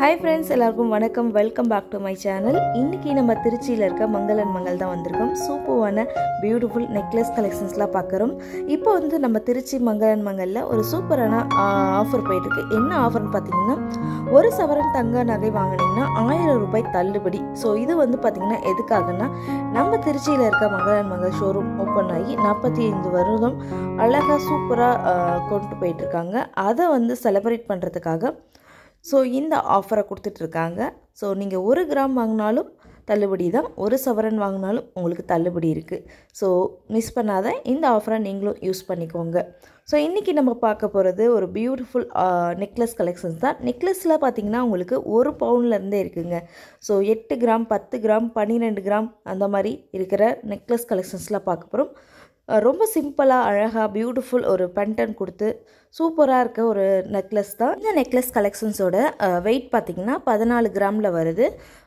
hi friends எல்லாருக்கும் வணக்கம் welcome back to my channel இன்றைக்கி நம்ம திருச்சியில் இருக்க மங்களன் மங்கள் தான் வந்திருக்கோம் சூப்பரான பியூட்டிஃபுல் நெக்லஸ் கலெக்ஷன்ஸ்லாம் பார்க்குறோம் இப்போ வந்து நம்ம திருச்சி மங்களன் மங்களில் ஒரு சூப்பரான ஆஃபர் போயிட்டுருக்கு என்ன ஆஃபர்னு பார்த்தீங்கன்னா ஒரு சவரன் தங்க நகை வாங்கினீங்கன்னா ஆயிரம் ரூபாய் தள்ளுபடி ஸோ இது வந்து பார்த்திங்கன்னா எதுக்காகன்னா நம்ம திருச்சியில் இருக்க மங்களன் மங்கள் ஷோரூம் ஓப்பன் ஆகி நாற்பத்தி ஐந்து வருடம் அழகாக சூப்பராக கொண்டு போயிட்டுருக்காங்க அதை வந்து செலிப்ரேட் பண்ணுறதுக்காக ஸோ இந்த ஆஃபரை கொடுத்துட்ருக்காங்க ஸோ நீங்கள் ஒரு கிராம் வாங்கினாலும் தள்ளுபடி தான் ஒரு சவரன் வாங்கினாலும் உங்களுக்கு தள்ளுபடி இருக்குது ஸோ மிஸ் பண்ணாத இந்த ஆஃபரை நீங்களும் யூஸ் பண்ணிக்கோங்க ஸோ இன்றைக்கி நம்ம பார்க்க போகிறது ஒரு பியூட்டிஃபுல் நெக்லஸ் கலெக்ஷன்ஸ் தான் நெக்லஸில் பார்த்திங்கன்னா உங்களுக்கு ஒரு பவுன்லேருந்தே இருக்குதுங்க ஸோ எட்டு கிராம் பத்து கிராம் பன்னிரெண்டு கிராம் அந்த மாதிரி இருக்கிற நெக்லஸ் கலெக்ஷன்ஸ்லாம் பார்க்க போகிறோம் ரொம்ப சிம்பிளாக அழகாக பியூட்டிஃபுல் ஒரு பென்டன் கொடுத்து சூப்பராக இருக்க ஒரு நெக்லஸ் தான் இந்த நெக்லஸ் கலெக்ஷன்ஸோட வெயிட் பார்த்திங்கன்னா பதினாலு கிராமில் வருது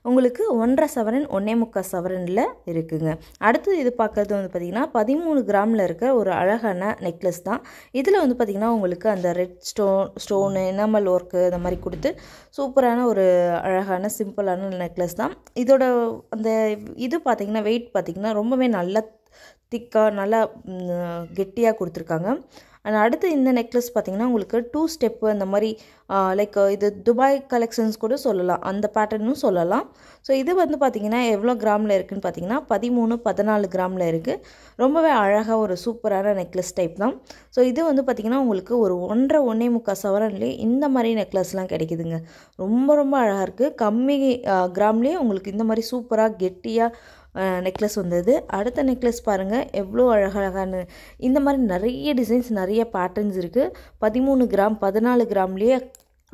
உங்களுக்கு ஒன்றரை சவரன் ஒன்றே முக்கால் சவரனில் இருக்குங்க அடுத்து இது பார்க்குறது வந்து பார்த்திங்கன்னா பதிமூணு கிராமில் இருக்க ஒரு அழகான நெக்லஸ் தான் இதில் வந்து பார்த்திங்கன்னா உங்களுக்கு அந்த red stone stone enamel work அந்த மாதிரி கொடுத்து சூப்பரான ஒரு அழகான சிம்பிளான நெக்லஸ் தான் இதோட அந்த இது பார்த்திங்கன்னா வெயிட் பார்த்திங்கன்னா ரொம்பவே நல்லா திக்காக நல்லா கெட்டியாக கொடுத்துருக்காங்க அண்ட் அடுத்து இந்த நெக்லஸ் பார்த்திங்கன்னா உங்களுக்கு டூ ஸ்டெப்பு அந்த மாதிரி லைக் இது துபாய் கலெக்ஷன்ஸ் கூட சொல்லலாம் அந்த பேட்டர்னும் சொல்லலாம் ஸோ இது வந்து பார்த்திங்கன்னா எவ்வளோ கிராமில் இருக்குதுன்னு பார்த்தீங்கன்னா பதிமூணு பதினாலு கிராமில் இருக்குது ரொம்பவே அழகாக ஒரு சூப்பரான நெக்லஸ் டைப் தான் ஸோ இது வந்து பார்த்திங்கன்னா உங்களுக்கு ஒரு ஒன்றரை ஒன்றே முக்கால் சவரன்லேயே இந்த மாதிரி நெக்லஸ்லாம் கிடைக்குதுங்க ரொம்ப ரொம்ப அழகாக இருக்குது கம்மி கிராம்லேயே உங்களுக்கு இந்த மாதிரி சூப்பராக கெட்டியாக நெக்லஸ் வந்தது அடுத்த நெக்லஸ் பாருங்கள் எவ்வளோ அழகழகான இந்த மாதிரி நிறைய டிசைன்ஸ் நிறைய பேட்டர்ன்ஸ் இருக்குது பதிமூணு கிராம் பதினாலு கிராம்லேயே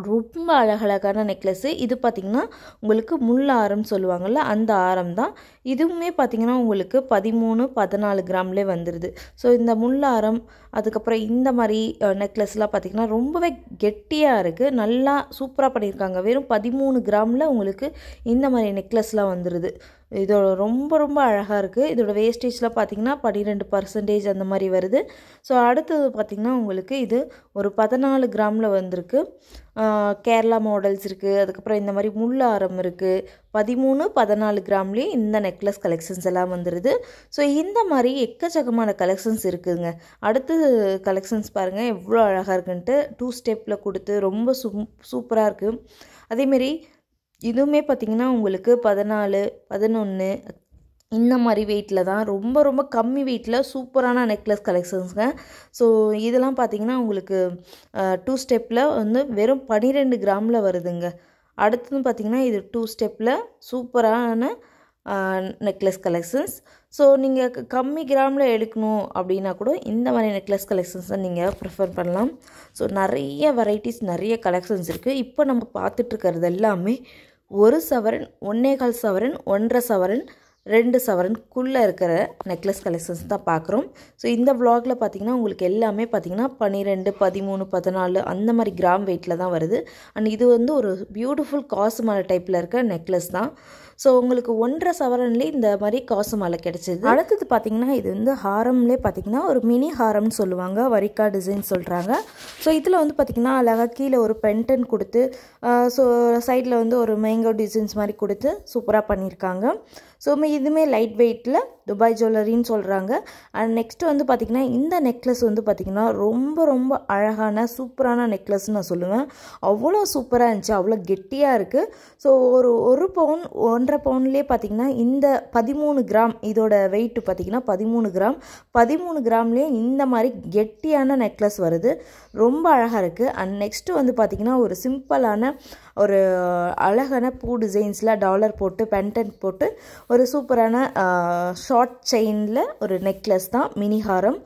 ரொம்ப அழகழகான நெக்லஸ்ஸு இது பார்த்திங்கன்னா உங்களுக்கு முள் ஆரம் சொல்லுவாங்கள்ல அந்த ஆரம் தான் இதுவுமே பார்த்திங்கன்னா உங்களுக்கு பதிமூணு பதினாலு கிராம்லே வந்துடுது ஸோ இந்த முள்ளாரம் அதுக்கப்புறம் இந்த மாதிரி நெக்லஸ்லாம் பார்த்திங்கன்னா ரொம்பவே கெட்டியாக இருக்குது நல்லா சூப்பராக பண்ணியிருக்காங்க வெறும் பதிமூணு கிராமில் உங்களுக்கு இந்த மாதிரி நெக்லஸ்லாம் வந்துடுது இதோட ரொம்ப ரொம்ப அழகாக இருக்குது இதோட வேஸ்டேஜ்லாம் பார்த்திங்கன்னா பன்னிரெண்டு பர்சன்டேஜ் அந்த மாதிரி வருது ஸோ அடுத்தது பார்த்திங்கன்னா உங்களுக்கு இது ஒரு பதினாலு கிராமில் வந்திருக்கு கேரளா மாடல்ஸ் இருக்குது அதுக்கப்புறம் இந்த மாதிரி முள் ஆரம் இருக்குது பதிமூணு பதினாலு கிராம்லேயும் இந்த நெக் நெக்லஸ் கலெக்ஷன்ஸ் எல்லாம் வந்துடுது ஸோ இந்த மாதிரி எக்கச்சக்கமான கலெக்ஷன்ஸ் இருக்குதுங்க அடுத்து கலெக்ஷன்ஸ் பாருங்கள் எவ்வளோ அழகாக இருக்குன்ட்டு டூ ஸ்டெப்பில் கொடுத்து ரொம்ப சூ சூப்பராக இருக்குது அதேமாரி இதுவுமே பார்த்திங்கன்னா உங்களுக்கு பதினாலு பதினொன்று இந்த மாதிரி வெயிட்டில் தான் ரொம்ப ரொம்ப கம்மி வெயிட்டில் சூப்பரான நெக்லஸ் கலெக்ஷன்ஸுங்க ஸோ இதெல்லாம் பார்த்திங்கன்னா உங்களுக்கு டூ ஸ்டெப்பில் வந்து வெறும் பன்னிரெண்டு கிராமில் வருதுங்க அடுத்தது பார்த்திங்கன்னா இது டூ ஸ்டெப்பில் சூப்பரான நெக்லஸ் கலெக்ஷன்ஸ் ஸோ நீங்கள் கம்மி கிராமில் எடுக்கணும் அப்படின்னா கூட இந்த மாதிரி நெக்லஸ் கலெக்ஷன்ஸ் தான் நீங்கள் ப்ரிஃபர் பண்ணலாம் ஸோ நிறைய வெரைட்டிஸ் நிறைய கலெக்ஷன்ஸ் இருக்குது இப்போ நம்ம பார்த்துட்ருக்கிறது எல்லாமே ஒரு சவரன் ஒன்னேகால் சவரன் ஒன்றரை சவரன் ரெண்டு சவரனுக்குள்ளே இருக்கிற நெக்லஸ் கலெக்ஷன்ஸ் தான் பார்க்குறோம் ஸோ இந்த விலாகில் பார்த்தீங்கன்னா உங்களுக்கு எல்லாமே பார்த்திங்கன்னா பன்னிரெண்டு பதிமூணு பதினாலு அந்த மாதிரி கிராம் வெயிட்டில் தான் வருது அண்ட் இது வந்து ஒரு பியூட்டிஃபுல் காசுமான டைப்பில் இருக்கிற நெக்லஸ் தான் ஸோ உங்களுக்கு ஒன்றரை சவரன்லேயே இந்த மாதிரி காசு மாலை கிடச்சிது அடுத்தது பார்த்திங்கன்னா இது வந்து ஹாரம்லேயே பார்த்திங்கன்னா ஒரு மினி ஹாரம்னு சொல்லுவாங்க வரிக்கா டிசைன் சொல்கிறாங்க ஸோ இதில் வந்து பார்த்திங்கன்னா அழகாக கீழே ஒரு பென்டன் கொடுத்து ஸோ சைடில் வந்து ஒரு மேங்கோ டிசைன்ஸ் மாதிரி கொடுத்து சூப்பராக பண்ணியிருக்காங்க ஸோ இதுவுமே லைட் வெயிட்டில் துபாய் ஜுவல்லரின்னு சொல்கிறாங்க அண்ட் நெக்ஸ்ட்டு வந்து பார்த்திங்கன்னா இந்த நெக்லஸ் வந்து பார்த்திங்கன்னா ரொம்ப ரொம்ப அழகான சூப்பரான நெக்லஸ்னு நான் சொல்லுவேன் அவ்வளோ சூப்பராக இருந்துச்சு அவ்வளோ கெட்டியாக இருக்குது ஸோ ஒரு ஒரு பவுன் ஒன் ஒன்றரை பவுன்லேயே பார்த்திங்கன்னா இந்த பதிமூணு கிராம் இதோட வெயிட்டு பார்த்திங்கன்னா பதிமூணு கிராம் பதிமூணு கிராம்லேயே இந்த மாதிரி கெட்டியான நெக்லஸ் வருது ரொம்ப அழகாக இருக்குது அண்ட் நெக்ஸ்ட்டு வந்து பார்த்திங்கன்னா ஒரு சிம்பிளான ஒரு அழகான பூ டிசைன்ஸில் டாலர் போட்டு பென்டன் போட்டு ஒரு சூப்பரான ஷார்ட் செயினில் ஒரு நெக்லஸ் தான் மினிஹாரம்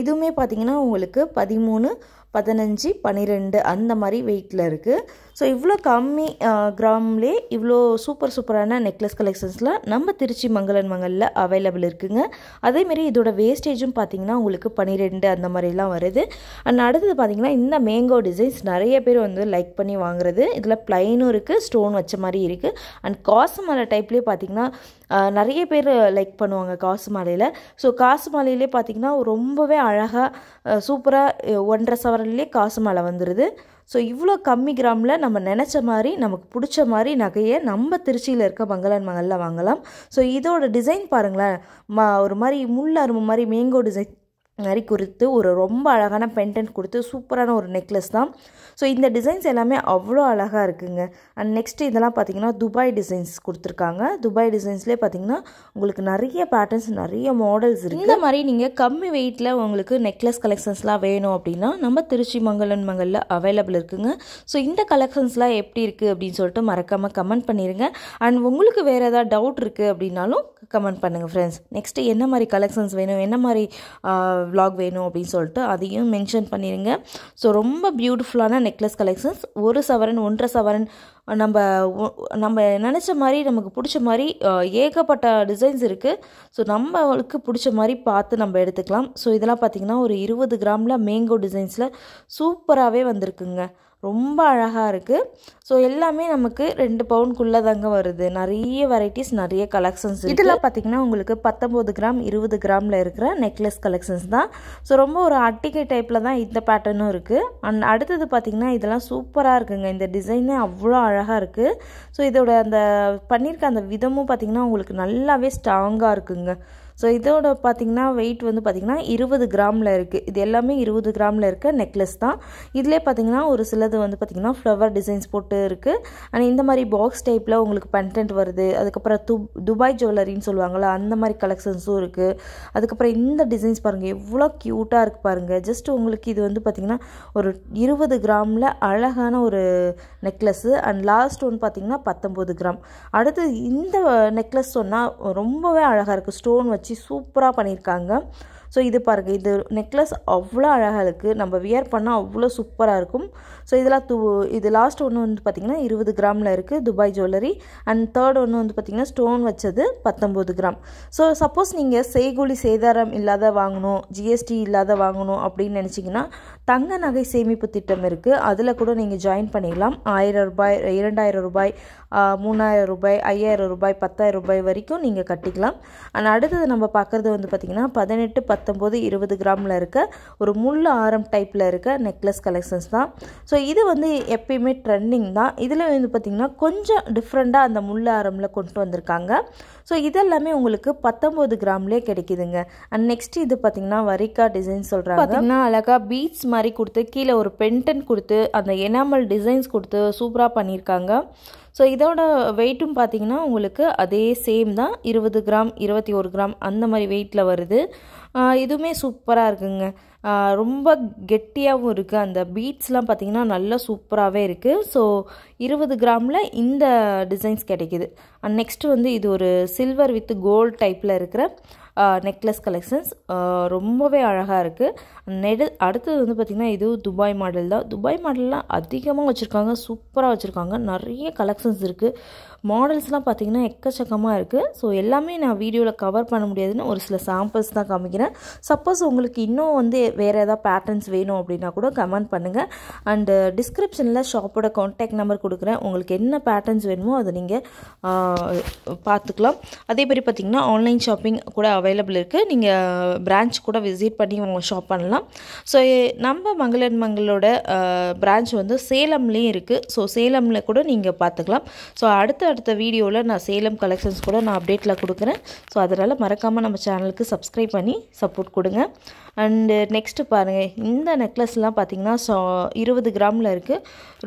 இதுவுமே பார்த்திங்கன்னா உங்களுக்கு பதிமூணு பதினஞ்சு பன்னிரெண்டு அந்த மாதிரி வெயிட்டில் இருக்குது ஸோ இவ்வளோ கம்மி கிராம்லே இவ்வளோ சூப்பர் சூப்பரான நெக்லஸ் கலெக்ஷன்ஸ்லாம் நம்ம திருச்சி மங்களன் மங்களில் அவைலபிள் இருக்குதுங்க அதேமாரி இதோட வேஸ்டேஜும் பார்த்திங்கன்னா உங்களுக்கு பன்னிரெண்டு அந்த மாதிரிலாம் வருது அண்ட் அடுத்தது பார்த்திங்கன்னா இந்த மேங்கோ டிசைன்ஸ் நிறைய பேர் வந்து லைக் பண்ணி வாங்குறது இதில் ப்ளைனும் இருக்குது ஸ்டோன் வச்ச மாதிரி இருக்குது அண்ட் காசு மாலை டைப்லேயே பார்த்திங்கன்னா நிறைய பேர் லைக் பண்ணுவாங்க காசு மாலையில் ஸோ காசு மாலையிலே பார்த்திங்கன்னா ரொம்பவே அழகாக சூப்பராக ஒன்றரை சவரன்லேயே காசு மாலை வந்துடுது ஸோ இவ்வளோ கம்மி கிராமில் நம்ம நினச்ச மாதிரி நமக்கு பிடிச்ச மாதிரி நகையை நம்ம திருச்சியில் இருக்க பங்களான் மகளில் வாங்கலாம் ஸோ இதோட டிசைன் பாருங்களேன் ம ஒரு மாதிரி முள் அரும்பு மாதிரி மேங்கோ டிசைன் மாதிரி குறித்து ஒரு ரொம்ப அழகான பென்டென்ட் கொடுத்து சூப்பரான ஒரு நெக்லஸ் தான் ஸோ இந்த டிசைன்ஸ் எல்லாமே அவ்வளோ அழகாக இருக்குங்க அண்ட் நெக்ஸ்ட் இதெல்லாம் பார்த்தீங்கன்னா துபாய் டிசைன்ஸ் கொடுத்துருக்காங்க துபாய் டிசைன்ஸ்லேயே பார்த்தீங்கன்னா உங்களுக்கு நிறைய பேட்டர்ன்ஸ் நிறைய மாடல்ஸ் இருக்குது இந்த மாதிரி நீங்கள் கம்மி வெயிட்டில் உங்களுக்கு நெக்லஸ் கலெக்ஷன்ஸ்லாம் வேணும் அப்படின்னா நம்ம திருச்சி மங்கலன் மங்கலில் அவைலபிள் இருக்குங்க ஸோ இந்த கலெக்ஷன்ஸ்லாம் எப்படி இருக்குது அப்படின்னு சொல்லிட்டு மறக்காமல் கமெண்ட் பண்ணிடுங்க அண்ட் உங்களுக்கு வேறு ஏதாவது டவுட் இருக்குது அப்படின்னாலும் கமெண்ட் பண்ணுங்கள் ஃப்ரெண்ட்ஸ் நெக்ஸ்ட்டு என்ன மாதிரி கலெக்ஷன்ஸ் வேணும் என்ன மாதிரி விலாக் வேணும் அப்படின்னு சொல்லிட்டு அதையும் மென்ஷன் பண்ணிடுங்க ஸோ ரொம்ப பியூட்டிஃபுல்லான நெக்லஸ் கலெக்ஷன்ஸ் ஒரு சவரன் ஒன்றரை சவரன் நம்ம நம்ம நினச்ச மாதிரி நமக்கு பிடிச்ச மாதிரி ஏகப்பட்ட டிசைன்ஸ் இருக்குது ஸோ நம்மளுக்கு பிடிச்ச மாதிரி பார்த்து நம்ம எடுத்துக்கலாம் ஸோ இதெல்லாம் பார்த்திங்கன்னா ஒரு இருபது கிராமில் மேங்கோ டிசைன்ஸில் சூப்பராகவே வந்திருக்குங்க ரொம்ப அழகாக இருக்குது ஸோ எல்லாமே நமக்கு ரெண்டு பவுனுக்குள்ளே தாங்க வருது நிறைய வெரைட்டிஸ் நிறைய கலெக்ஷன்ஸ் இதில் பார்த்திங்கன்னா உங்களுக்கு பத்தொம்போது கிராம் இருபது கிராமில் இருக்கிற நெக்லஸ் கலெக்ஷன்ஸ் தான் ஸோ ரொம்ப ஒரு அட்டிகை டைப்பில் தான் இந்த பேட்டர்னும் இருக்குது அண்ட் அடுத்தது பார்த்திங்கன்னா இதெல்லாம் சூப்பராக இருக்குங்க இந்த டிசைனே அவ்வளோ அழகாக இருக்குது ஸோ இதோட அந்த பண்ணியிருக்க அந்த விதமும் பார்த்திங்கன்னா உங்களுக்கு நல்லாவே ஸ்ட்ராங்காக இருக்குங்க ஸோ இதோட பார்த்திங்கன்னா வெயிட் வந்து பார்த்திங்கன்னா இருபது கிராமில் இருக்குது இது எல்லாமே இருபது கிராமில் இருக்க நெக்லஸ் தான் இதிலே பார்த்திங்கன்னா ஒரு சிலது வந்து பார்த்திங்கன்னா ஃப்ளவர் டிசைன்ஸ் போட்டு இருக்குது அண்ட் இந்த மாதிரி பாக்ஸ் டைப்பில் உங்களுக்கு பென்டென்ட் வருது அதுக்கப்புறம் து துபாய் ஜுவல்லரின்னு சொல்லுவாங்கள்ல அந்த மாதிரி கலெக்ஷன்ஸும் இருக்குது அதுக்கப்புறம் இந்த டிசைன்ஸ் பாருங்கள் எவ்வளோ க்யூட்டாக இருக்குது பாருங்கள் ஜஸ்ட் உங்களுக்கு இது வந்து பார்த்திங்கன்னா ஒரு இருபது கிராமில் அழகான ஒரு நெக்லஸ்ஸு அண்ட் லாஸ்ட் ஒன்று பார்த்திங்கன்னா பத்தொம்போது கிராம் அடுத்து இந்த நெக்லஸ் சொன்னால் ரொம்பவே அழகாக இருக்குது ஸ்டோன் வச்சு வச்சு சூப்பராக பண்ணியிருக்காங்க ஸோ இது பாருங்கள் இது நெக்லஸ் அவ்வளோ அழகாக இருக்குது நம்ம வியர் பண்ணால் அவ்வளோ சூப்பராக இருக்கும் ஸோ இதெல்லாம் தூ இது லாஸ்ட் ஒன்று வந்து பார்த்திங்கன்னா இருபது கிராமில் இருக்குது துபாய் ஜுவல்லரி அண்ட் தேர்ட் ஒன்று வந்து பார்த்திங்கன்னா ஸ்டோன் வச்சது பத்தொம்போது கிராம் ஸோ சப்போஸ் நீங்கள் செய்கூலி சேதாரம் இல்லாத வாங்கணும் ஜிஎஸ்டி இல்லாத வாங்கணும் அப்படின்னு நினச்சிங்கன்னா தங்க நகை சேமிப்பு திட்டம் இருக்குது அதில் கூட நீங்கள் ஜாயின் பண்ணிக்கலாம் ஆயிரம் ரூபாய் இரண்டாயிரம் ரூபாய் மூணாயிரம் ரூபாய் ஐயாயிரம் ரூபாய் பத்தாயிரம் ரூபாய் வரைக்கும் நீங்கள் கட்டிக்கலாம் அண்ட் அடுத்தது நம்ம பார்க்குறது வந்து பார்த்திங்கன்னா பதினெட்டு பத்து பத்தொம்போது இருபது கிராமில் இருக்க ஒரு முள் ஆரம் டைப்பில் இருக்க நெக்லஸ் கலெக்ஷன்ஸ் தான் ஸோ இது வந்து எப்பயுமே ட்ரெண்டிங் தான் இதில் வந்து பார்த்திங்கன்னா கொஞ்சம் டிஃப்ரெண்ட்டாக அந்த முள் ஆரமில் கொண்டு வந்திருக்காங்க ஸோ இதெல்லாமே உங்களுக்கு பத்தொம்போது கிராம்லேயே கிடைக்குதுங்க அண்ட் நெக்ஸ்ட் இது பார்த்திங்கன்னா வரிக்கா டிசைன் சொல்கிறாங்க பார்த்திங்கன்னா அழகாக பீட்ஸ் மாதிரி கொடுத்து கீழே ஒரு பென்டன் கொடுத்து அந்த எனாமல் டிசைன்ஸ் கொடுத்து சூப்பராக பண்ணியிருக்காங்க ஸோ இதோட வெயிட்டும் பார்த்தீங்கன்னா உங்களுக்கு அதே சேம் தான் இருபது கிராம் இருபத்தி ஒரு கிராம் அந்த மாதிரி வெயிட்டில் வருது இதுவுமே சூப்பராக இருக்குங்க ரொம்ப கெட்டியாகவும் இருக்குது அந்த பீட்ஸ்லாம் பார்த்திங்கன்னா நல்லா சூப்பராகவே இருக்குது ஸோ இருபது கிராமில் இந்த டிசைன்ஸ் கிடைக்கிது அண்ட் நெக்ஸ்ட்டு வந்து இது ஒரு சில்வர் வித் கோல்ட் டைப்பில் இருக்கிற நெக்லஸ் கலெக்ஷன்ஸ் ரொம்பவே அழகாக இருக்குது நெடு அடுத்தது வந்து பார்த்திங்கன்னா இது துபாய் மாடல் தான் துபாய் மாடல்லாம் அதிகமாக வச்சுருக்காங்க சூப்பராக வச்சுருக்காங்க நிறைய கலெக்ஷன்ஸ் இருக்குது மாடல்ஸ்லாம் பார்த்திங்கன்னா எக்கச்சக்கமாக இருக்குது ஸோ எல்லாமே நான் வீடியோவில் கவர் பண்ண முடியாதுன்னு ஒரு சில சாம்பிள்ஸ் தான் காமிக்கிறேன் சப்போஸ் உங்களுக்கு இன்னும் வந்து வேறு ஏதாவது பேட்டர்ன்ஸ் வேணும் அப்படின்னா கூட கமெண்ட் பண்ணுங்கள் அண்டு டிஸ்கிரிப்ஷனில் ஷாப்போட கான்டாக்ட் நம்பர் கொடுக்குறேன் உங்களுக்கு என்ன பேட்டர்ன்ஸ் வேணுமோ அதை நீங்கள் பார்த்துக்கலாம் அதே மாதிரி பார்த்திங்கன்னா ஆன்லைன் ஷாப்பிங் கூட அவைலபிள் இருக்குது நீங்கள் பிரான்ச் கூட விசிட் பண்ணி அவங்க ஷாப் பண்ணலாம் ஸோ நம்ம மங்களன் மங்களோட பிரான்ச் வந்து சேலம்லேயும் இருக்குது ஸோ சேலமில் கூட நீங்கள் பார்த்துக்கலாம் ஸோ அடுத்த அடுத்த வீடியோவில் நான் சேலம் கலெக்ஷன்ஸ் கூட நான் அப்டேட்டில் கொடுக்குறேன் ஸோ அதனால் மறக்காமல் நம்ம சேனலுக்கு சப்ஸ்கிரைப் பண்ணி சப்போர்ட் கொடுங்க அண்டு நெக்ஸ்ட்டு பாருங்கள் இந்த நெக்லஸ்லாம் பார்த்தீங்கன்னா ஸோ இருபது கிராமில் இருக்குது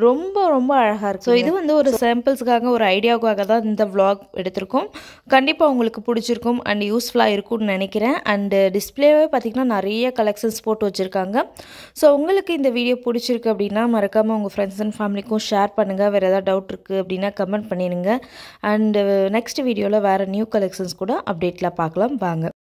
ரொம்ப ரொம்ப அழகாக இருக்குது ஸோ இது வந்து ஒரு சாம்பிள்ஸுக்காக ஒரு ஐடியாவுக்காக தான் இந்த வ்ளாக் எடுத்திருக்கோம் கண்டிப்பாக உங்களுக்கு பிடிச்சிருக்கும் அண்ட் யூஸ்ஃபுல்லாக இருக்கும் இருக்கும்னு நினைக்கிறேன் அண்டு டிஸ்பிளேவே பார்த்திங்கன்னா நிறைய கலெக்ஷன்ஸ் போட்டு வச்சுருக்காங்க ஸோ உங்களுக்கு இந்த வீடியோ பிடிச்சிருக்கு அப்படின்னா மறக்காமல் உங்கள் ஃப்ரெண்ட்ஸ் அண்ட் ஃபேமிலிக்கும் ஷேர் பண்ணுங்கள் வேறு ஏதாவது டவுட் இருக்குது அப்படின்னா கமெண்ட் பண்ணிடுங்க அண்டு நெக்ஸ்ட் வீடியோவில் வேறு நியூ கலெக்ஷன்ஸ் கூட அப்டேட்டில் பார்க்கலாம் வாங்க